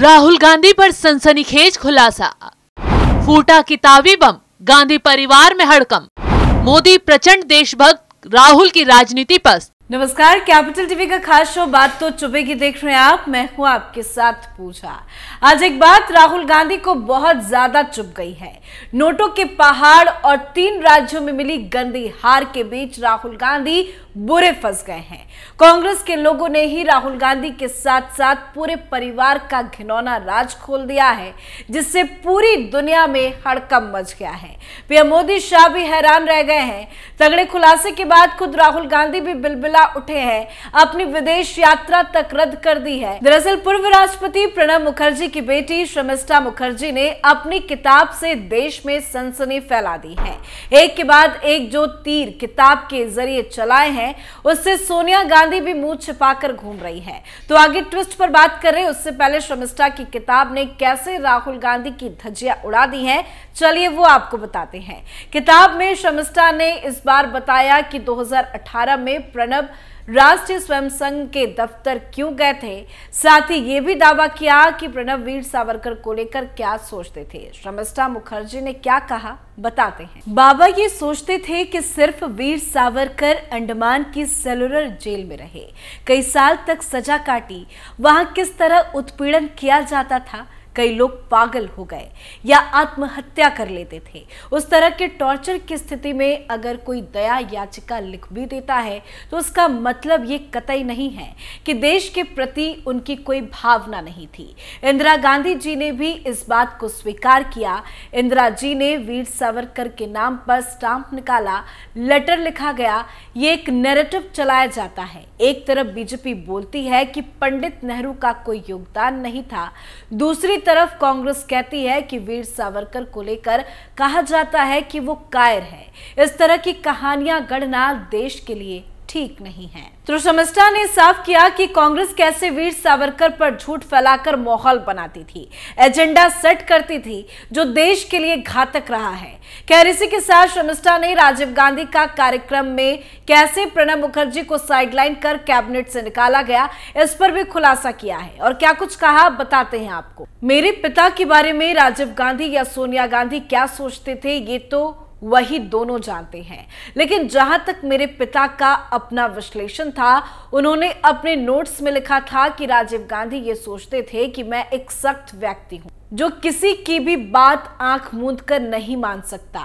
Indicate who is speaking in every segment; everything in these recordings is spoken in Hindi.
Speaker 1: राहुल गांधी पर सनसनीखेज खुलासा फूटा किताबी बम गांधी परिवार में हड़कम मोदी प्रचंड देशभक्त राहुल की राजनीति पर नमस्कार कैपिटल टीवी का खास शो बात तो चुपेगी देख रहे हैं आप मैं हूं आपके साथ पूछा आज एक बात राहुल गांधी को बहुत ज्यादा चुप गई है नोटों के पहाड़ और तीन राज्यों में मिली गंदी हार के बीच राहुल गांधी बुरे फंस गए हैं कांग्रेस के लोगों ने ही राहुल गांधी के साथ साथ पूरे परिवार का घिनौना राज खोल दिया है जिससे पूरी दुनिया में हड़कम मच गया है पीएम मोदी शाह भी हैरान रह गए हैं तगड़े खुलासे के बाद खुद राहुल गांधी भी बिलबिला उठे हैं अपनी विदेश यात्रा तक रद्द कर दी है दरअसल पूर्व राष्ट्रपति प्रणब मुखर्जी की बेटी शर्मिष्ठा मुखर्जी ने अपनी किताब से देश में सनसनी फैला दी है एक के बाद एक जो तीर किताब के जरिए चलाए हैं है उससे सोनिया गांधी भी मुंह छिपाकर घूम रही है तो आगे ट्विस्ट पर बात कर हैं उससे पहले श्रमिष्ठा की किताब ने कैसे राहुल गांधी की धज्जिया उड़ा दी है चलिए वो आपको बताते हैं किताब में श्रमिष्ठा ने इस बार बताया कि दो में प्रणब राष्ट्रीय स्वयं संघ के दफ्तर क्यों गए थे साथ ही ये भी दावा किया कि प्रणब वीर सावरकर को लेकर क्या सोचते थे श्रमिष्ठा मुखर्जी ने क्या कहा बताते हैं बाबा ये सोचते थे कि सिर्फ वीर सावरकर अंडमान की सेलुलर जेल में रहे कई साल तक सजा काटी वहां किस तरह उत्पीड़न किया जाता था कई लोग पागल हो गए या आत्महत्या कर लेते थे उस तरह के टॉर्चर की स्थिति में अगर कोई दया याचिका लिख भी देता है तो उसका मतलब ये कतई नहीं है कि देश के प्रति उनकी कोई भावना नहीं थी इंदिरा गांधी जी ने भी इस बात को स्वीकार किया इंदिरा जी ने वीर सावरकर के नाम पर स्टाम्प निकाला लेटर लिखा गया ये एक नैरेटिव चलाया जाता है एक तरफ बीजेपी बोलती है कि पंडित नेहरू का कोई योगदान नहीं था दूसरी तरफ कांग्रेस कहती है कि वीर सावरकर को लेकर कहा जाता है कि वो कायर है इस तरह की कहानियां गढ़ना देश के लिए ठीक नहीं है त्रुषमिष्टा ने साफ किया कि कांग्रेस कैसे वीर सावरकर पर झूठ फैलाकर माहौल बनाती थी एजेंडा सेट करती थी जो देश के लिए घातक रहा है कैरिसी के साथ श्रमिष्टा ने राजीव गांधी का कार्यक्रम में कैसे प्रणब मुखर्जी को साइडलाइन कर कैबिनेट से निकाला गया इस पर भी खुलासा किया है और क्या कुछ कहा बताते हैं आपको मेरे पिता के बारे में राजीव गांधी या सोनिया गांधी क्या सोचते थे ये तो वही दोनों जानते हैं लेकिन जहां तक मेरे पिता का अपना विश्लेषण था उन्होंने अपने नोट्स में लिखा था कि राजीव गांधी ये सोचते थे कि मैं एक सख्त व्यक्ति हूं जो किसी की भी बात आंख मूंद कर नहीं मान सकता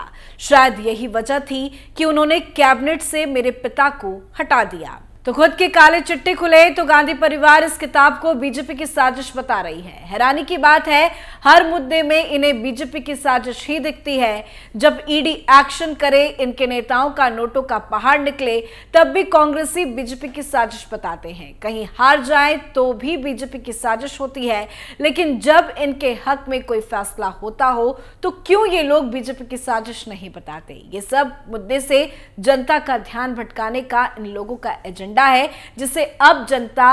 Speaker 1: शायद यही वजह थी कि उन्होंने कैबिनेट से मेरे पिता को हटा दिया तो खुद के काले चिट्टे खुले तो गांधी परिवार इस किताब को बीजेपी की साजिश बता रही है हैरानी की बात है हर मुद्दे में इन्हें बीजेपी की साजिश ही दिखती है जब ईडी एक्शन करे इनके नेताओं का नोटों का पहाड़ निकले तब भी कांग्रेसी बीजेपी की साजिश बताते हैं कहीं हार जाए तो भी बीजेपी की साजिश होती है लेकिन जब इनके हक में कोई फैसला होता हो तो क्यों ये लोग बीजेपी की साजिश नहीं बताते ये सब मुद्दे से जनता का ध्यान भटकाने का इन लोगों का एजेंडा झंडा है जिसे अब जनता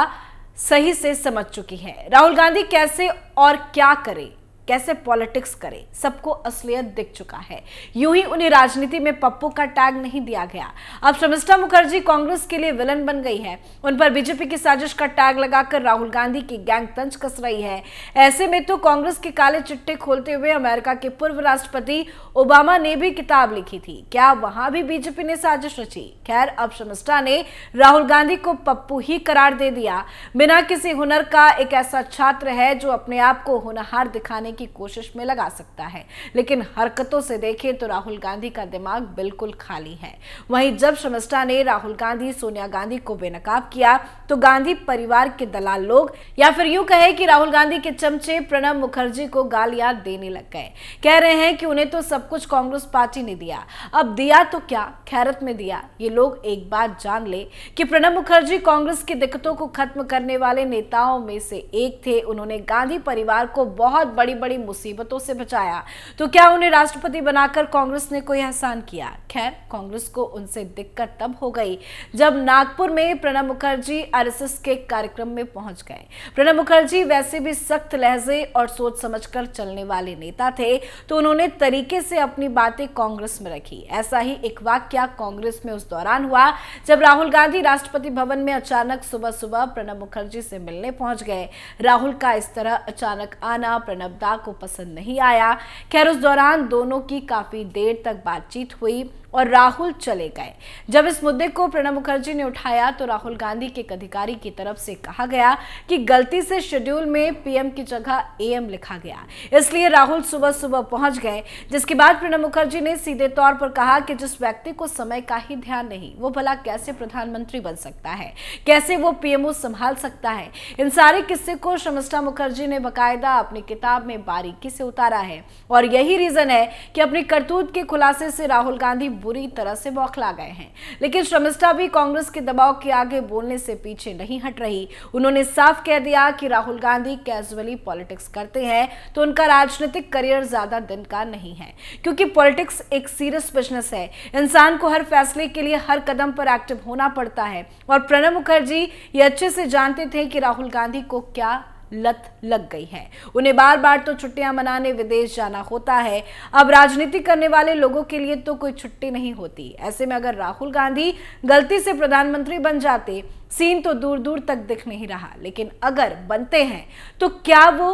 Speaker 1: सही से समझ चुकी है राहुल गांधी कैसे और क्या करें कैसे पॉलिटिक्स करे सबको असलियत दिख चुका है यूं ही उन्हें राजनीति में पप्पू का टैग नहीं दिया गया अब शमिष्ठा मुखर्जी कांग्रेस के लिए विलन बन गई है उन पर बीजेपी की साजिश का टैग लगाकर राहुल गांधी की गैंग तंज कस रही है ऐसे में तो कांग्रेस के काले चिट्टे खोलते हुए अमेरिका के पूर्व राष्ट्रपति ओबामा ने भी किताब लिखी थी क्या वहां भी बीजेपी ने साजिश रची खैर अब शमिष्ठा ने राहुल गांधी को पप्पू ही करार दे दिया बिना किसी हुनर का एक ऐसा छात्र है जो अपने आप को होनहार दिखाने बनाने की कोशिश में लगा सकता है लेकिन हरकतों से देखें तो राहुल गांधी का दिमाग बिल्कुल खाली है वहीं जब शमिस्टा ने राहुल गांधी सोनिया गांधी को बेनकाब किया तो गांधी परिवार के दलाल लोग या फिर यूं कहे कि राहुल गांधी के चमचे प्रणब मुखर्जी को गालियां देने लग गए कह रहे हैं कि उन्हें तो सब कुछ कांग्रेस पार्टी ने दिया अब दिया तो क्या खैरत में दिया ये लोग एक बात जान ले कि प्रणब मुखर्जी कांग्रेस की दिक्कतों को खत्म करने वाले नेताओं में से एक थे उन्होंने गांधी परिवार को बहुत बड़ी बड़ी मुसीबतों से बचाया तो क्या उन्हें राष्ट्रपति बनाकर कांग्रेस ने कोई एहसान किया खैर कांग्रेस को उनसे दिक्कत तब हो गई जब नागपुर में प्रणब मुखर्जी आरएसएस के कार्यक्रम में पहुंच गए प्रणब मुखर्जी वैसे भी सख्त लहजे और सोच समझ चलने वाले नेता थे तो उन्होंने तरीके से अपनी बातें कांग्रेस में रखी ऐसा ही एक वाक्य कांग्रेस में उस दौरान हुआ जब राहुल गांधी राष्ट्रपति भवन में अचानक सुबह सुबह प्रणब मुखर्जी से मिलने पहुंच गए राहुल का इस तरह अचानक आना प्रणब दास को पसंद नहीं आया खैर उस दौरान दोनों की काफ़ी देर तक बातचीत हुई और राहुल चले गए जब इस मुद्दे को प्रणब मुखर्जी ने उठाया तो राहुल गांधी के एक अधिकारी की तरफ से कहा गया कि गलती से शेड्यूल में पीएम की जगह एएम लिखा गया इसलिए राहुल सुबह सुबह पहुंच गए जिसके बाद प्रणब मुखर्जी ने सीधे तौर पर कहा कि जिस व्यक्ति को समय का ही ध्यान नहीं वो भला कैसे प्रधानमंत्री बन सकता है कैसे वो पीएमओ संभाल सकता है इन सारे किस्से को शमिष्ठा मुखर्जी ने बाकायदा अपनी किताब में बारीकी से उतारा है और यही रीजन है कि अपनी करतूत के खुलासे से राहुल गांधी बुरी तरह से बौखला गए हैं लेकिन श्रमिष्ठा भी कांग्रेस के दबाव के आगे बोलने से पीछे नहीं हट रही उन्होंने साफ कह दिया कि राहुल गांधी कैजुअली पॉलिटिक्स करते हैं तो उनका राजनीतिक करियर ज्यादा दिन का नहीं है क्योंकि पॉलिटिक्स एक सीरियस बिजनेस है इंसान को हर फैसले के लिए हर कदम पर एक्टिव होना पड़ता है और प्रणब मुखर्जी ये अच्छे से जानते थे कि राहुल गांधी को क्या लत लग गई है उन्हें बार बार तो छुट्टियां मनाने विदेश जाना होता है अब राजनीति करने वाले लोगों के लिए तो कोई छुट्टी नहीं होती ऐसे में अगर राहुल गांधी गलती से प्रधानमंत्री बन जाते सीन तो दूर दूर तक दिख नहीं रहा लेकिन अगर बनते हैं तो क्या वो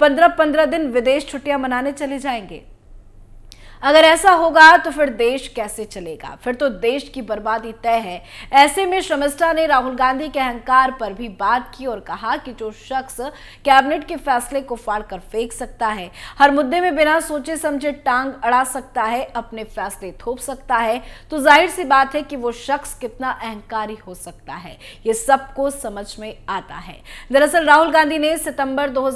Speaker 1: पंद्रह पंद्रह दिन विदेश छुट्टियां मनाने चले जाएंगे अगर ऐसा होगा तो फिर देश कैसे चलेगा फिर तो देश की बर्बादी तय है ऐसे में श्रमिष्ठा ने राहुल गांधी के अहंकार पर भी बात की और कहा कि जो शख्स कैबिनेट के फैसले को फाड़ कर फेंक सकता है हर मुद्दे में बिना सोचे समझे टांग अड़ा सकता है अपने फैसले थोप सकता है तो जाहिर सी बात है कि वो शख्स कितना अहंकारी हो सकता है ये सबको समझ में आता है दरअसल राहुल गांधी ने सितंबर दो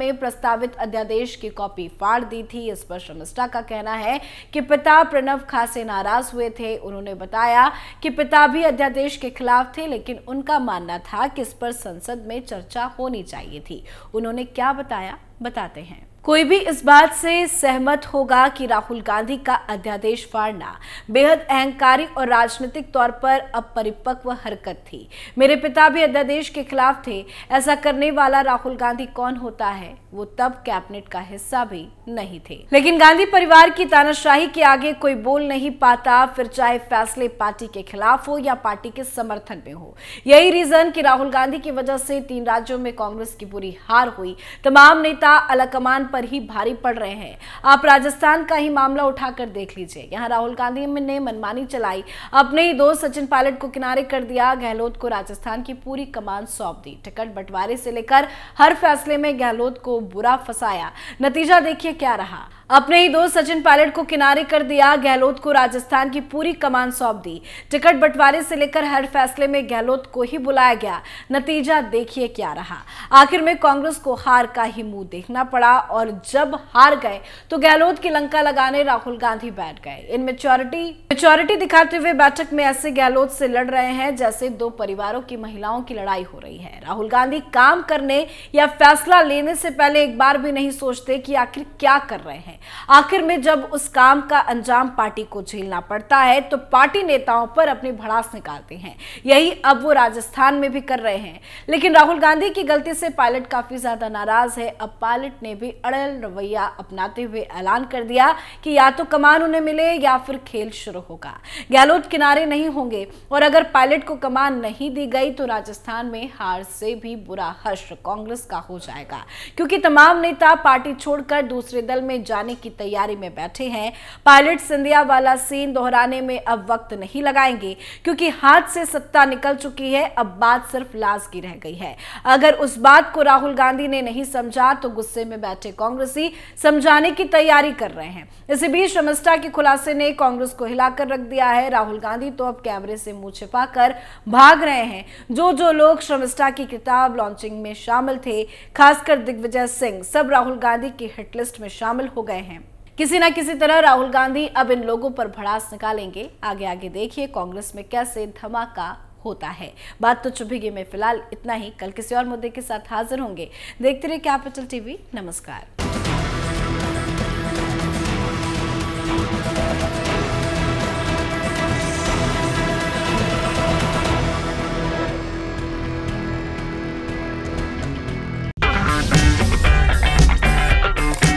Speaker 1: में प्रस्तावित अध्यादेश की कॉपी फाड़ दी थी इस पर श्रमिष्ठा का कहना है है कि पिता प्रणव खासे नाराज हुए थे उन्होंने बताया कि पिता भी अध्यादेश के खिलाफ थे लेकिन उनका मानना था कि इस पर संसद में चर्चा होनी चाहिए थी उन्होंने क्या बताया बताते हैं कोई भी इस बात से सहमत होगा कि राहुल गांधी का अध्यादेश फाड़ना बेहद अहंकारी और राजनीतिक तौर पर अपरिपक्व हरकत थी मेरे पिता भी अध्यादेश के खिलाफ थे ऐसा करने वाला राहुल गांधी कौन होता है वो तब कैबिनेट का हिस्सा भी नहीं थे लेकिन गांधी परिवार की तानाशाही के आगे कोई बोल नहीं पाता फिर चाहे फैसले पार्टी के खिलाफ हो या पार्टी के समर्थन में हो यही रीजन की राहुल गांधी की वजह से तीन राज्यों में कांग्रेस की बुरी हार हुई तमाम नेता अलकमान पर ही भारी पड़ रहे हैं आप राजस्थान का ही मामला उठाकर देख लीजिए यहां राहुल गांधी ने मनमानी चलाई अपने ही दोस्त सचिन पायलट को किनारे कर दिया गहलोत को राजस्थान की पूरी कमान सौंप दी टिकट बंटवारे से लेकर हर फैसले में गहलोत को बुरा फंसाया नतीजा देखिए क्या रहा अपने ही दोस्त सचिन पायलट को किनारे कर दिया गहलोत को राजस्थान की पूरी कमान सौंप दी टिकट बंटवारे से लेकर हर फैसले में गहलोत को ही बुलाया गया नतीजा देखिए क्या रहा आखिर में कांग्रेस को हार का ही मुंह देखना पड़ा और जब हार गए तो गहलोत की लंका लगाने राहुल गांधी बैठ गए इन मेच्योरिटी मेच्योरिटी दिखाते हुए बैठक में ऐसे गहलोत से लड़ रहे हैं जैसे दो परिवारों की महिलाओं की लड़ाई हो रही है राहुल गांधी काम करने या फैसला लेने से पहले एक बार भी नहीं सोचते कि आखिर क्या कर रहे हैं आखिर में जब उस काम का अंजाम पार्टी को झेलना पड़ता है तो पार्टी नेताओं पर अपनी भड़ास निकालते हैं यही अब वो राजस्थान में भी कर रहे हैं लेकिन राहुल गांधी की गलती से पायलट काफी ज्यादा नाराज है अब पायलट ने भी अड़ल रवैया अपनाते हुए ऐलान कर दिया कि या तो कमान उन्हें मिले या फिर खेल शुरू होगा गहलोत किनारे नहीं होंगे और अगर पायलट को कमान नहीं दी गई तो राजस्थान में हार से भी बुरा हर्ष कांग्रेस का हो जाएगा क्योंकि तमाम नेता पार्टी छोड़कर दूसरे दल में जाने उड़ाने की तैयारी में बैठे हैं पायलट सिंधिया वाला सीन दोहराने में अब वक्त नहीं लगाएंगे क्योंकि हाथ से सत्ता निकल चुकी है अब बात सिर्फ लाज की रह गई है अगर उस बात को राहुल गांधी ने नहीं समझा तो गुस्से में बैठे कांग्रेसी समझाने की तैयारी कर रहे हैं इसी बीच शमिस्टा के खुलासे ने कांग्रेस को हिलाकर रख दिया है राहुल गांधी तो अब कैमरे से मुंह कर भाग रहे हैं जो जो लोग श्रमिष्ठा की किताब लॉन्चिंग में शामिल थे खासकर दिग्विजय सिंह सब राहुल गांधी की हिटलिस्ट में शामिल हो गए गए हैं किसी ना किसी तरह राहुल गांधी अब इन लोगों पर भड़ास निकालेंगे आगे आगे देखिए कांग्रेस में कैसे धमाका होता है बात तो चुभेगी में फिलहाल इतना ही कल किसी और मुद्दे के साथ हाजिर होंगे देखते रहे कैपिटल टीवी नमस्कार